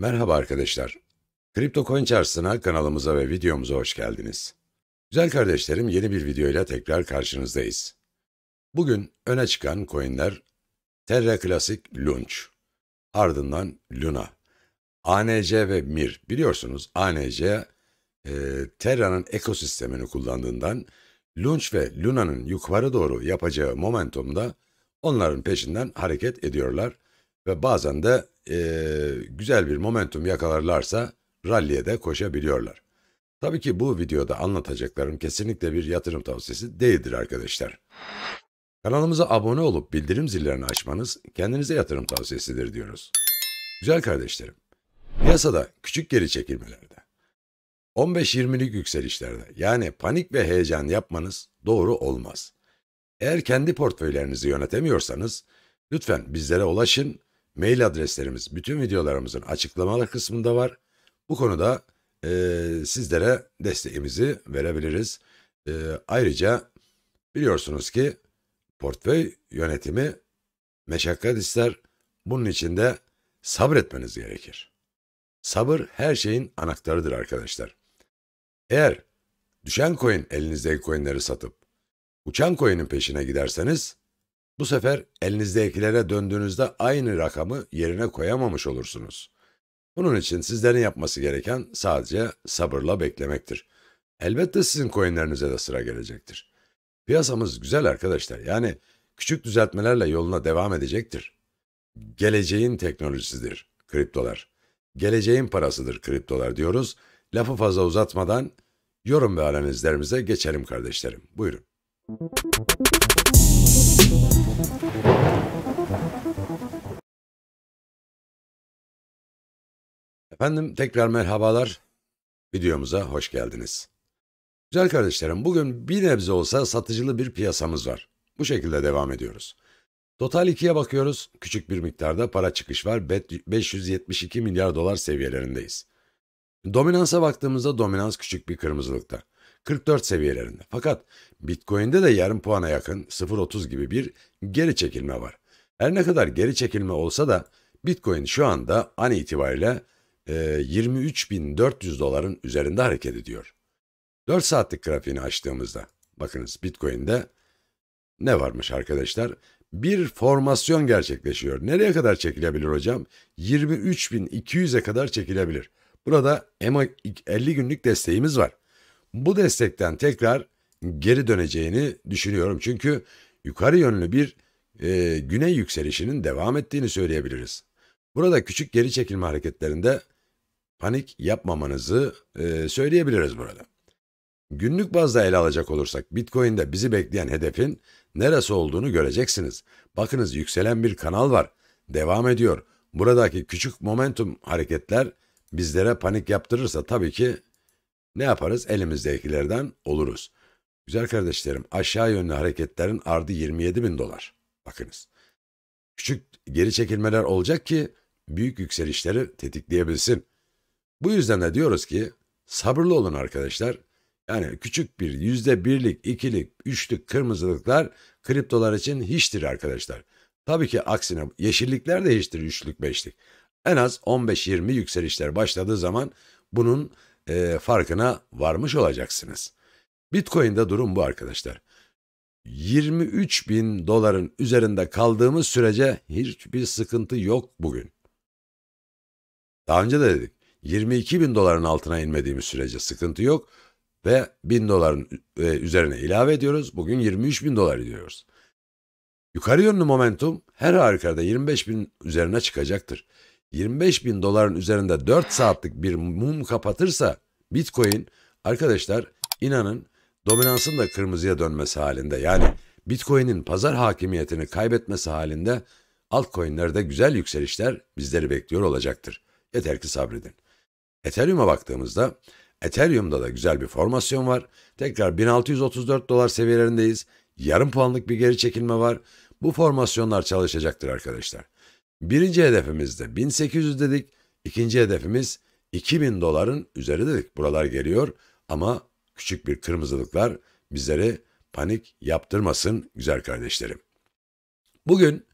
Merhaba arkadaşlar. Kripto CryptoCoin çarşısına kanalımıza ve videomuza hoş geldiniz. Güzel kardeşlerim yeni bir videoyla tekrar karşınızdayız. Bugün öne çıkan coinler Terra Classic Launch, ardından Luna, ANC ve Mir. Biliyorsunuz ANC e, Terra'nın ekosistemini kullandığından Launch ve Luna'nın yukarı doğru yapacağı momentumda onların peşinden hareket ediyorlar ve bazen de e, güzel bir momentum yakalarlarsa rallye de koşabiliyorlar. Tabii ki bu videoda anlatacaklarım kesinlikle bir yatırım tavsiyesi değildir arkadaşlar. Kanalımıza abone olup bildirim zillerini açmanız kendinize yatırım tavsiyesidir diyoruz. Güzel kardeşlerim, piyasada küçük geri çekilmelerde, 15-20'lik yükselişlerde yani panik ve heyecan yapmanız doğru olmaz. Eğer kendi portföylerinizi yönetemiyorsanız lütfen bizlere ulaşın Mail adreslerimiz bütün videolarımızın açıklamalı kısmında var. Bu konuda e, sizlere desteğimizi verebiliriz. E, ayrıca biliyorsunuz ki portföy yönetimi meşakkat ister. Bunun için de sabretmeniz gerekir. Sabır her şeyin anahtarıdır arkadaşlar. Eğer düşen coin elinizdeki coinleri satıp uçan coin'in peşine giderseniz bu sefer elinizdekilere döndüğünüzde aynı rakamı yerine koyamamış olursunuz. Bunun için sizlerin yapması gereken sadece sabırla beklemektir. Elbette sizin coinlerinize de sıra gelecektir. Piyasamız güzel arkadaşlar yani küçük düzeltmelerle yoluna devam edecektir. Geleceğin teknolojisidir kriptolar. Geleceğin parasıdır kriptolar diyoruz. Lafı fazla uzatmadan yorum ve analizlerimize geçelim kardeşlerim. Buyurun. Efendim tekrar merhabalar. Videomuza hoş geldiniz. Güzel kardeşlerim bugün bir nebze olsa satıcılı bir piyasamız var. Bu şekilde devam ediyoruz. Total 2'ye bakıyoruz. Küçük bir miktarda para çıkış var. 572 milyar dolar seviyelerindeyiz. Dominansa baktığımızda dominans küçük bir kırmızılıkta. 44 seviyelerinde. Fakat Bitcoin'de de yarım puana yakın 0.30 gibi bir geri çekilme var. Her ne kadar geri çekilme olsa da Bitcoin şu anda an itibariyle 23.400 e, doların üzerinde hareket ediyor. 4 saatlik grafiğini açtığımızda bakınız Bitcoin'de ne varmış arkadaşlar? Bir formasyon gerçekleşiyor. Nereye kadar çekilebilir hocam? 23.200'e kadar çekilebilir. Burada EMA 50 günlük desteğimiz var. Bu destekten tekrar geri döneceğini düşünüyorum. Çünkü yukarı yönlü bir e, güney yükselişinin devam ettiğini söyleyebiliriz. Burada küçük geri çekilme hareketlerinde panik yapmamanızı e, söyleyebiliriz burada. Günlük bazda ele alacak olursak Bitcoin'de bizi bekleyen hedefin neresi olduğunu göreceksiniz. Bakınız yükselen bir kanal var. Devam ediyor. Buradaki küçük momentum hareketler bizlere panik yaptırırsa tabii ki ne yaparız? Elimizdekilerden oluruz. Güzel kardeşlerim aşağı yönlü hareketlerin ardı 27 bin dolar. Bakınız. Küçük geri çekilmeler olacak ki büyük yükselişleri tetikleyebilsin. Bu yüzden de diyoruz ki sabırlı olun arkadaşlar. Yani küçük bir yüzde birlik, ikilik, üçlük kırmızılıklar kriptolar için hiçtir arkadaşlar. Tabii ki aksine yeşillikler de hiçtir üçlük beşlik. En az 15-20 yükselişler başladığı zaman bunun e, farkına varmış olacaksınız. Bitcoin'de durum bu arkadaşlar. 23 bin doların üzerinde kaldığımız sürece hiçbir sıkıntı yok bugün. Daha önce de dedik. 22 bin doların altına inmediğimiz sürece sıkıntı yok ve 1000 doların üzerine ilave ediyoruz. Bugün 23 bin dolar ediyoruz. Yukarı yönlü momentum her halükarda 25 bin üzerine çıkacaktır. 25 bin doların üzerinde 4 saatlik bir mum kapatırsa Bitcoin arkadaşlar inanın dominansın da kırmızıya dönmesi halinde yani Bitcoin'in pazar hakimiyetini kaybetmesi halinde altcoin'lerde güzel yükselişler bizleri bekliyor olacaktır. Yeter ki sabredin. Ethereum'a baktığımızda Ethereum'da da güzel bir formasyon var. Tekrar 1634 dolar seviyelerindeyiz. Yarım puanlık bir geri çekilme var. Bu formasyonlar çalışacaktır arkadaşlar. Birinci hedefimizde 1800 dedik. İkinci hedefimiz 2000 doların üzeri dedik. Buralar geliyor ama küçük bir kırmızılıklar bizleri panik yaptırmasın güzel kardeşlerim. Bugün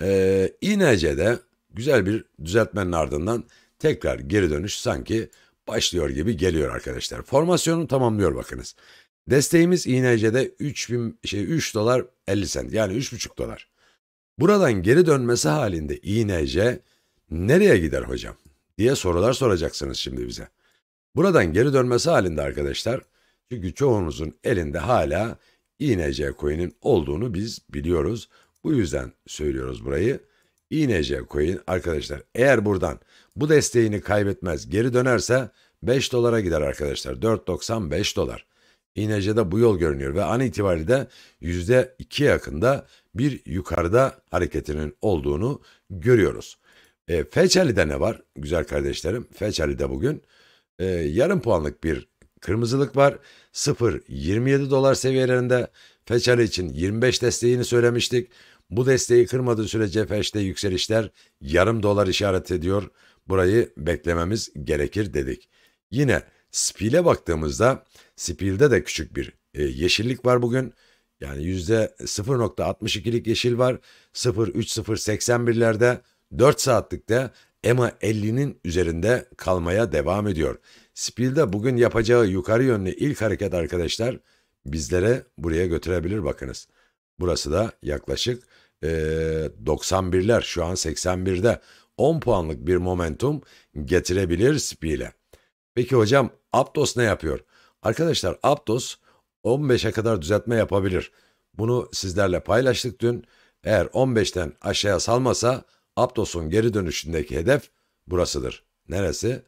e, ee, INC'de güzel bir düzeltmenin ardından Tekrar geri dönüş sanki başlıyor gibi geliyor arkadaşlar. Formasyonu tamamlıyor bakınız. Desteğimiz INC'de 3000 şey 3 dolar 50 sent yani 3,5 dolar. Buradan geri dönmesi halinde INC nereye gider hocam diye sorular soracaksınız şimdi bize. Buradan geri dönmesi halinde arkadaşlar çünkü çoğunuzun elinde hala INC coin'in olduğunu biz biliyoruz. Bu yüzden söylüyoruz burayı. INC coin arkadaşlar eğer buradan bu desteğini kaybetmez geri dönerse 5 dolara gider arkadaşlar. 4.95 dolar. İğnece'de bu yol görünüyor ve an itibariyle %2 yakında bir yukarıda hareketinin olduğunu görüyoruz. E, Feçeli'de ne var güzel kardeşlerim? Feçeli'de bugün e, yarım puanlık bir kırmızılık var. 0.27 dolar seviyelerinde Feçeli için 25 desteğini söylemiştik. Bu desteği kırmadığı sürece Feç'te yükselişler yarım dolar işaret ediyor burayı beklememiz gerekir dedik. Yine Spil'e baktığımızda Spil'de de küçük bir e, yeşillik var bugün. Yani %0.62'lik yeşil var. 0.3081'lerde 4 saatlikte EMA 50'nin üzerinde kalmaya devam ediyor. Spil'de bugün yapacağı yukarı yönlü ilk hareket arkadaşlar bizlere buraya götürebilir bakınız. Burası da yaklaşık e, 91'ler şu an 81'de. 10 puanlık bir momentum getirebilir Spiel'e. Peki hocam Aptos ne yapıyor? Arkadaşlar Aptos 15'e kadar düzeltme yapabilir. Bunu sizlerle paylaştık dün. Eğer 15'ten aşağıya salmasa Aptos'un geri dönüşündeki hedef burasıdır. Neresi?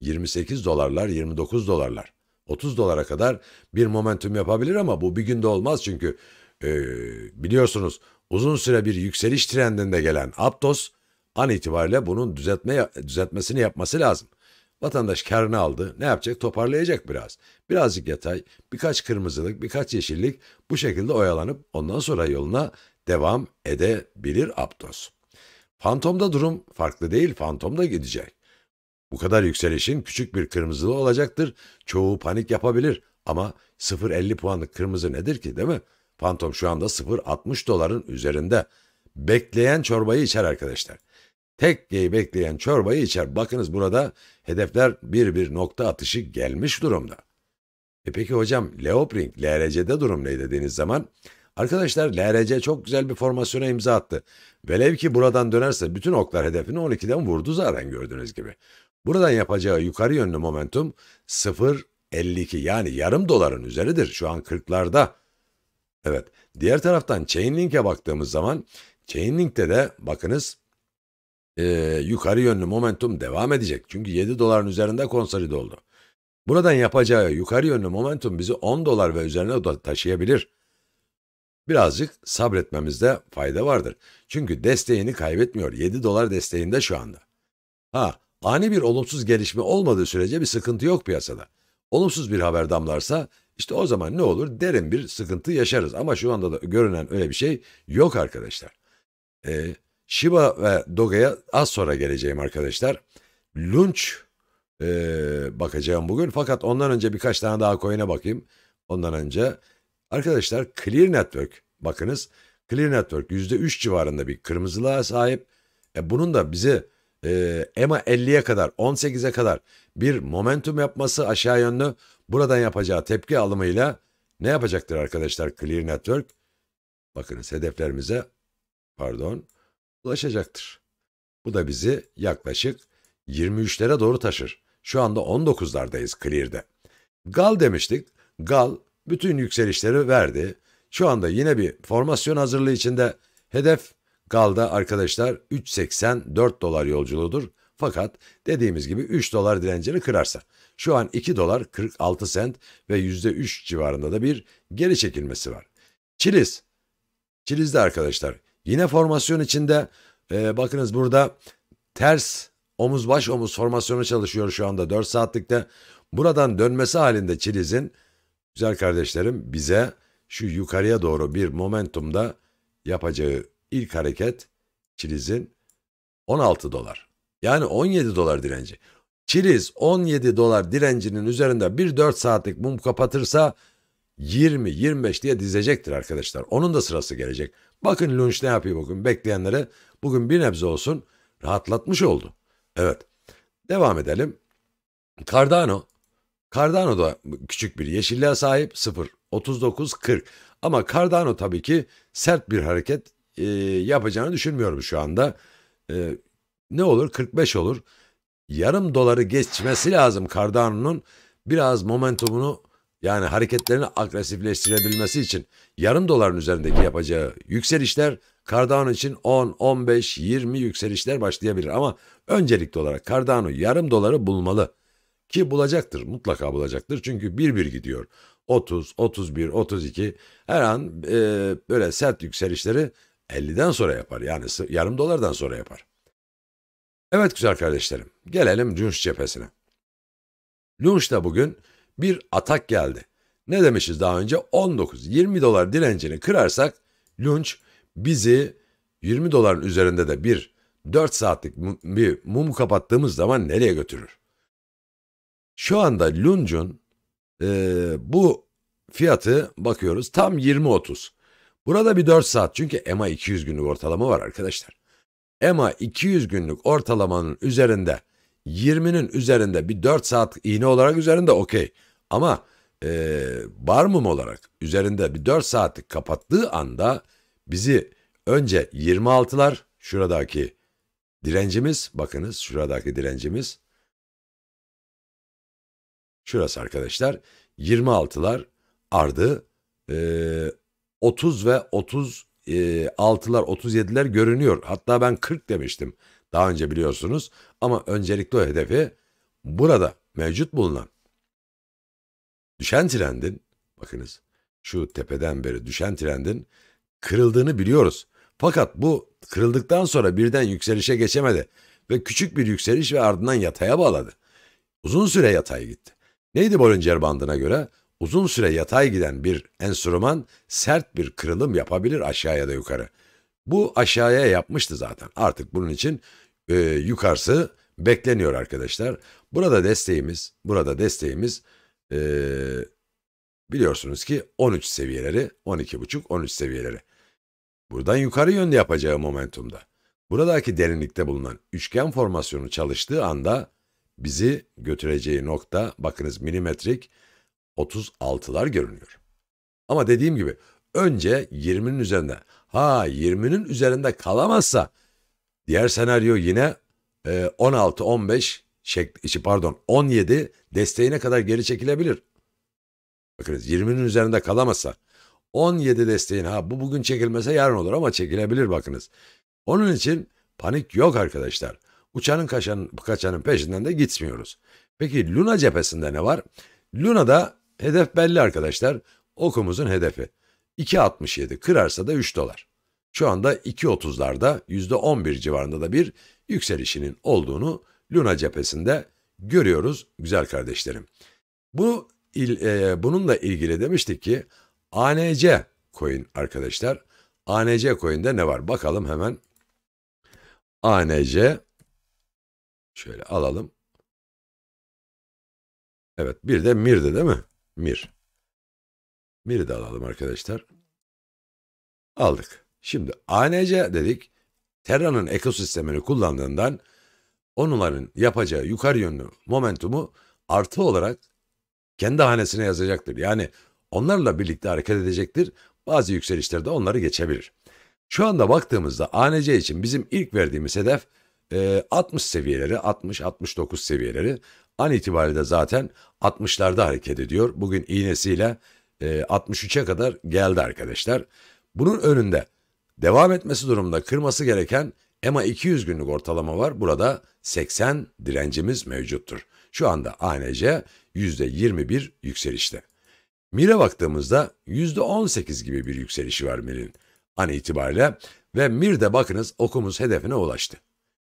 28 dolarlar, 29 dolarlar. 30 dolara kadar bir momentum yapabilir ama bu bir günde olmaz çünkü e, biliyorsunuz uzun süre bir yükseliş trendinde gelen Aptos an itibariyle bunun düzeltme düzeltmesini yapması lazım. Vatandaş karını aldı. Ne yapacak? Toparlayacak biraz. Birazcık yatay, birkaç kırmızılık, birkaç yeşillik bu şekilde oyalanıp ondan sonra yoluna devam edebilir Aptos. Fantom'da durum farklı değil. Fantom'da gidecek. Bu kadar yükselişin küçük bir kırmızılı olacaktır. Çoğu panik yapabilir ama 0.50 puanlık kırmızı nedir ki değil mi? Fantom şu anda 0.60 doların üzerinde. Bekleyen çorbayı içer arkadaşlar. Tekkeyi bekleyen çorbayı içer. Bakınız burada hedefler bir bir nokta atışı gelmiş durumda. E peki hocam Leopring, LRC'de durum ne dediğiniz zaman? Arkadaşlar LRC çok güzel bir formasyona imza attı. Velev ki buradan dönerse bütün oklar hedefini 12'den vurdu zaten gördüğünüz gibi. Buradan yapacağı yukarı yönlü momentum 0.52 yani yarım doların üzeridir. Şu an 40'larda. Evet. Diğer taraftan Chainlink'e baktığımız zaman Chainlink'te de bakınız e, yukarı yönlü momentum devam edecek. Çünkü 7 doların üzerinde konsolide oldu. Buradan yapacağı yukarı yönlü momentum bizi 10 dolar ve üzerine taşıyabilir. Birazcık sabretmemizde fayda vardır. Çünkü desteğini kaybetmiyor. 7 dolar desteğinde şu anda. Ha, ani bir olumsuz gelişme olmadığı sürece bir sıkıntı yok piyasada. Olumsuz bir haber damlarsa işte o zaman ne olur derin bir sıkıntı yaşarız. Ama şu anda da görünen öyle bir şey yok arkadaşlar. Eee Shiba ve Doge'ye az sonra geleceğim arkadaşlar. Lunch e, bakacağım bugün fakat ondan önce birkaç tane daha coin'e bakayım. Ondan önce arkadaşlar Clear Network bakınız. Clear Network %3 civarında bir kırmızılığa sahip. E, bunun da bizi e, EMA 50'ye kadar 18'e kadar bir momentum yapması aşağı yönlü buradan yapacağı tepki alımıyla ne yapacaktır arkadaşlar Clear Network? Bakınız hedeflerimize pardon ulaşacaktır. Bu da bizi yaklaşık 23'lere doğru taşır. Şu anda 19'lardayız Clear'de. Gal demiştik. Gal bütün yükselişleri verdi. Şu anda yine bir formasyon hazırlığı içinde hedef Gal'da arkadaşlar 3.84 dolar yolculuğudur. Fakat dediğimiz gibi 3 dolar direncini kırarsa şu an 2 dolar 46 sent ve %3 civarında da bir geri çekilmesi var. Çiliz. Çiliz'de arkadaşlar Yine formasyon içinde e, bakınız burada ters omuz baş omuz formasyonu çalışıyor şu anda 4 saatlikte. Buradan dönmesi halinde Çiliz'in güzel kardeşlerim bize şu yukarıya doğru bir momentumda yapacağı ilk hareket Çiliz'in 16 dolar. Yani 17 dolar direnci. Çiliz 17 dolar direncinin üzerinde bir 4 saatlik mum kapatırsa 20-25 diye dizecektir arkadaşlar. Onun da sırası gelecek. Bakın Lunch ne yapıyor bugün. Bekleyenlere bugün bir nebze olsun rahatlatmış oldu. Evet. Devam edelim. Cardano. Cardano da küçük bir yeşilliğe sahip 0 39 40. Ama Cardano tabii ki sert bir hareket e, yapacağını düşünmüyorum şu anda. E, ne olur 45 olur. Yarım doları geçmesi lazım Cardano'nun biraz momentumunu yani hareketlerini agresifleştirebilmesi için yarım doların üzerindeki yapacağı yükselişler Cardano için 10, 15, 20 yükselişler başlayabilir ama öncelikli olarak Cardano yarım doları bulmalı. Ki bulacaktır, mutlaka bulacaktır çünkü bir bir gidiyor. 30, 31, 32 her an e, böyle sert yükselişleri 50'den sonra yapar. Yani yarım dolardan sonra yapar. Evet güzel kardeşlerim, gelelim Lunch cephesine. Lunch da bugün bir atak geldi. Ne demişiz daha önce? 19-20 dolar direncini kırarsak Lunch bizi 20 doların üzerinde de bir 4 saatlik bir mum kapattığımız zaman nereye götürür? Şu anda Lunch'un e, bu fiyatı bakıyoruz tam 20-30. Burada bir 4 saat çünkü EMA 200 günlük ortalama var arkadaşlar. EMA 200 günlük ortalamanın üzerinde 20'nin üzerinde bir 4 saat iğne olarak üzerinde okey. Ama e, barmum olarak üzerinde bir 4 saatlik kapattığı anda bizi önce 26'lar şuradaki direncimiz bakınız şuradaki direncimiz şurası arkadaşlar 26'lar ardı e, 30 ve 36'lar e, 37'ler görünüyor. Hatta ben 40 demiştim daha önce biliyorsunuz ama öncelikli o hedefi burada mevcut bulunan Düşen trendin, bakınız şu tepeden beri düşen trendin kırıldığını biliyoruz. Fakat bu kırıldıktan sonra birden yükselişe geçemedi ve küçük bir yükseliş ve ardından yataya bağladı. Uzun süre yatay gitti. Neydi Bollinger bandına göre? Uzun süre yatay giden bir enstrüman sert bir kırılım yapabilir aşağıya da yukarı. Bu aşağıya yapmıştı zaten. Artık bunun için e, yukarısı bekleniyor arkadaşlar. Burada desteğimiz, burada desteğimiz ee, biliyorsunuz ki 13 seviyeleri, 12,5, 13 seviyeleri. Buradan yukarı yönde yapacağı momentumda. Buradaki derinlikte bulunan üçgen formasyonu çalıştığı anda bizi götüreceği nokta bakınız milimetrik 36'lar görünüyor. Ama dediğim gibi önce 20'nin üzerinde ha 20'nin üzerinde kalamazsa diğer senaryo yine e, 16, 15, şekli, şey, pardon 17 desteğine kadar geri çekilebilir. Bakınız 20'nin üzerinde kalamasa 17 desteğin ha bu bugün çekilmese yarın olur ama çekilebilir bakınız. Onun için panik yok arkadaşlar. Uçanın kaçanın, kaçanın peşinden de gitmiyoruz. Peki Luna cephesinde ne var? Luna'da hedef belli arkadaşlar. Okumuzun hedefi. 2.67 kırarsa da 3 dolar. Şu anda 2.30'larda %11 civarında da bir yükselişinin olduğunu Luna cephesinde görüyoruz güzel kardeşlerim. Bu il, e, bununla ilgili demiştik ki ANC coin arkadaşlar. ANC coin'de ne var? Bakalım hemen. ANC şöyle alalım. Evet bir de Mir'di değil mi? Mir. Mir'i de alalım arkadaşlar. Aldık. Şimdi ANC dedik. Terra'nın ekosistemini kullandığından onların yapacağı yukarı yönlü momentumu artı olarak kendi hanesine yazacaktır. Yani onlarla birlikte hareket edecektir. Bazı yükselişlerde onları geçebilir. Şu anda baktığımızda ANC için bizim ilk verdiğimiz hedef 60 e, seviyeleri, 60-69 seviyeleri an itibariyle zaten 60'larda hareket ediyor. Bugün iğnesiyle 63'e kadar geldi arkadaşlar. Bunun önünde devam etmesi durumunda kırması gereken EMA 200 günlük ortalama var. Burada 80 direncimiz mevcuttur. Şu anda ANC %21 yükselişte. MIR'e baktığımızda %18 gibi bir yükselişi var MIR'in an itibariyle ve MIR de bakınız okumuz hedefine ulaştı.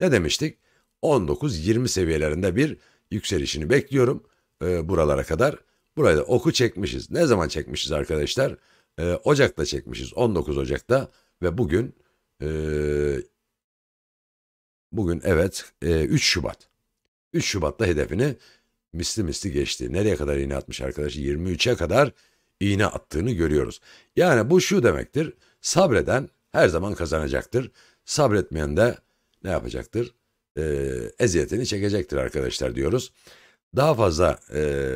Ne demiştik? 19-20 seviyelerinde bir yükselişini bekliyorum e, buralara kadar. Buraya da oku çekmişiz. Ne zaman çekmişiz arkadaşlar? E, Ocak'ta çekmişiz. 19 Ocak'ta ve bugün e, Bugün evet e, 3 Şubat. 3 Şubat'ta hedefini misli misli geçti. Nereye kadar iğne atmış arkadaş? 23'e kadar iğne attığını görüyoruz. Yani bu şu demektir. Sabreden her zaman kazanacaktır. Sabretmeyen de ne yapacaktır? E, eziyetini çekecektir arkadaşlar diyoruz. Daha fazla e,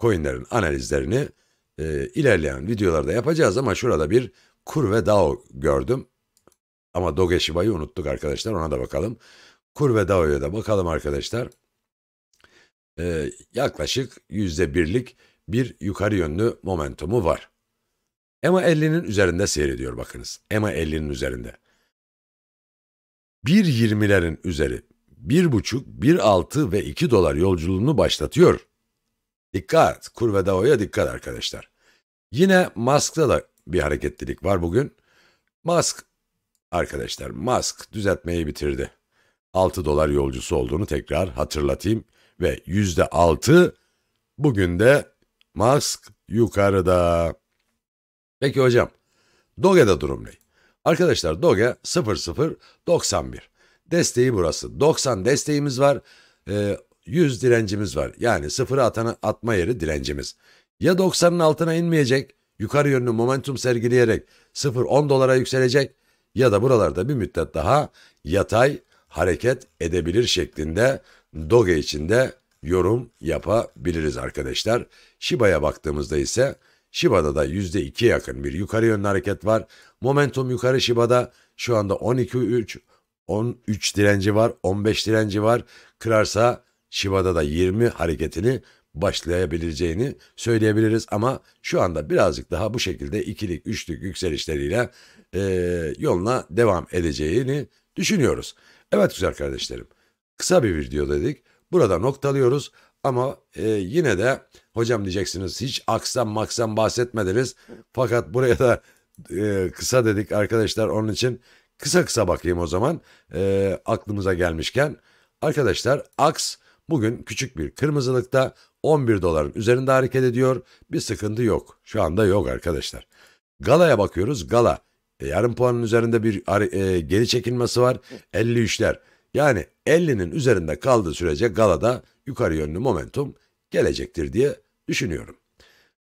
coinlerin analizlerini e, ilerleyen videolarda yapacağız ama şurada bir kur ve DAO gördüm. Ama Doge Shiba'yı unuttuk arkadaşlar ona da bakalım. Kur ve Dao'ya da bakalım arkadaşlar. Ee, yaklaşık %1'lik bir yukarı yönlü momentumu var. EMA 50'nin üzerinde seyrediyor bakınız. EMA 50'nin üzerinde. 1.20'lerin üzeri 1.5, 1.6 ve 2 dolar yolculuğunu başlatıyor. Dikkat! Kur ve Dao'ya dikkat arkadaşlar. Yine Musk'ta da bir hareketlilik var bugün. Musk Arkadaşlar Musk düzeltmeyi bitirdi. 6 dolar yolcusu olduğunu tekrar hatırlatayım ve %6 bugün de Musk yukarıda. Peki hocam Doge'da durum ne? Arkadaşlar Doge 0091. Desteği burası. 90 desteğimiz var. 100 e, direncimiz var. Yani sıfırı atana atma yeri direncimiz. Ya 90'ın altına inmeyecek, yukarı yönlü momentum sergileyerek 0-10 dolara yükselecek ya da buralarda bir müddet daha yatay hareket edebilir şeklinde Doge içinde yorum yapabiliriz arkadaşlar. Shiba'ya baktığımızda ise Shiba'da da %2'ye yakın bir yukarı yönlü hareket var. Momentum yukarı Shiba'da şu anda 12.3 13 direnci var, 15 direnci var. Kırarsa Shiba'da da 20 hareketini başlayabileceğini söyleyebiliriz ama şu anda birazcık daha bu şekilde ikilik, üçlük yükselişleriyle e, yoluna devam edeceğini düşünüyoruz. Evet güzel kardeşlerim, kısa bir video dedik. Burada noktalıyoruz ama e, yine de hocam diyeceksiniz hiç aksam maksam bahsetmediniz. Fakat buraya da e, kısa dedik arkadaşlar onun için kısa kısa bakayım o zaman e, aklımıza gelmişken. Arkadaşlar aks bugün küçük bir kırmızılıkta 11 doların üzerinde hareket ediyor. Bir sıkıntı yok. Şu anda yok arkadaşlar. Gala'ya bakıyoruz. Gala e, yarım puanın üzerinde bir e, geri çekilmesi var. 53'ler. Yani 50'nin üzerinde kaldığı sürece Gala'da yukarı yönlü momentum gelecektir diye düşünüyorum.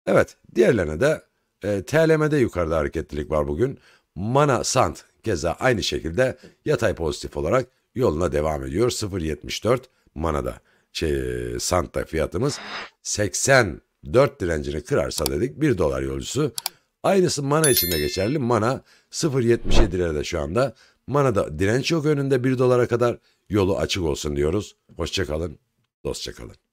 Evet diğerlerine de e, TLM'de yukarıda hareketlilik var bugün. Mana Sant keza aynı şekilde yatay pozitif olarak yoluna devam ediyor. 0.74 manada şey, Santa fiyatımız 84 direncini kırarsa dedik 1 dolar yolcusu. Aynısı mana için de geçerli. Mana 0.77 lirada şu anda. Mana da direnç yok önünde 1 dolara kadar yolu açık olsun diyoruz. Hoşçakalın, dostça kalın.